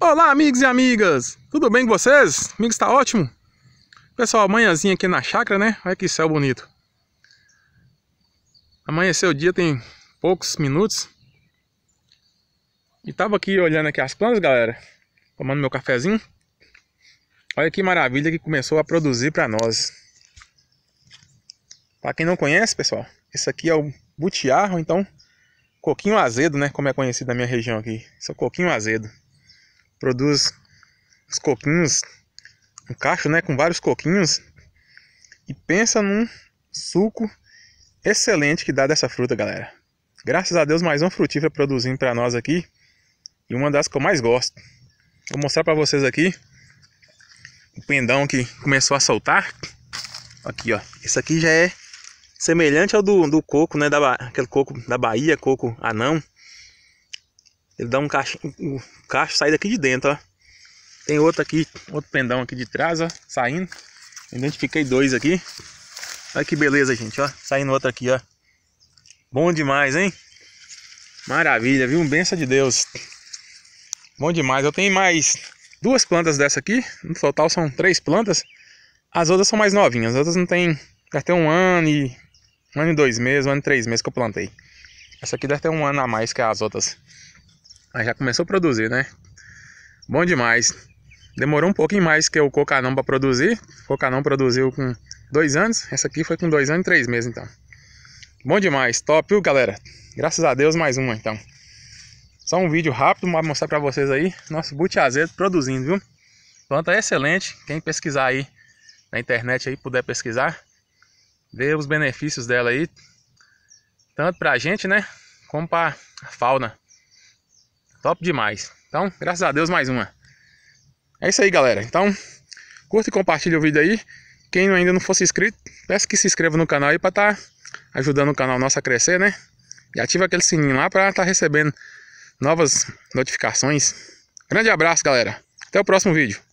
Olá, amigos e amigas! Tudo bem com vocês? Amigos, está ótimo? Pessoal, amanhãzinha aqui na chácara, né? Olha que céu bonito. Amanheceu o dia, tem poucos minutos. E tava aqui olhando aqui as plantas, galera. Tomando meu cafezinho. Olha que maravilha que começou a produzir para nós. Para quem não conhece, pessoal, esse aqui é o butiarro, ou então coquinho azedo, né? Como é conhecido na minha região aqui. Esse é o coquinho azedo produz os coquinhos, um cacho, né, com vários coquinhos. E pensa num suco excelente que dá dessa fruta, galera. Graças a Deus, mais uma frutífera produzindo para nós aqui. E uma das que eu mais gosto. Vou mostrar para vocês aqui o pendão que começou a soltar. Aqui, ó. Esse aqui já é semelhante ao do, do coco, né? Da, aquele coco da Bahia, coco anão. Ele dá um cacho, o cacho sai daqui de dentro, ó. Tem outro aqui, outro pendão aqui de trás, ó, saindo. Identifiquei dois aqui. Olha que beleza, gente, ó. Saindo outro aqui, ó. Bom demais, hein? Maravilha, viu? Benção de Deus. Bom demais. Eu tenho mais duas plantas dessa aqui. No total são três plantas. As outras são mais novinhas. As outras não tem... Deve ter um ano e... Um ano e dois meses, um ano e três meses que eu plantei. Essa aqui deve ter um ano a mais que as outras mas já começou a produzir, né? Bom demais. Demorou um pouquinho mais que o cocanão para produzir. O cocanão produziu com dois anos. Essa aqui foi com dois anos e três meses, então. Bom demais, top, viu, galera? Graças a Deus, mais uma, então. Só um vídeo rápido para mostrar para vocês aí nosso boot azedo produzindo, viu? Planta excelente. Quem pesquisar aí na internet aí puder pesquisar, ver os benefícios dela aí, tanto para a gente, né, como para a fauna. Top demais. Então, graças a Deus, mais uma. É isso aí, galera. Então, curta e compartilha o vídeo aí. Quem ainda não fosse inscrito, peço que se inscreva no canal aí para estar tá ajudando o canal nosso a crescer, né? E ativa aquele sininho lá para estar tá recebendo novas notificações. Grande abraço, galera. Até o próximo vídeo.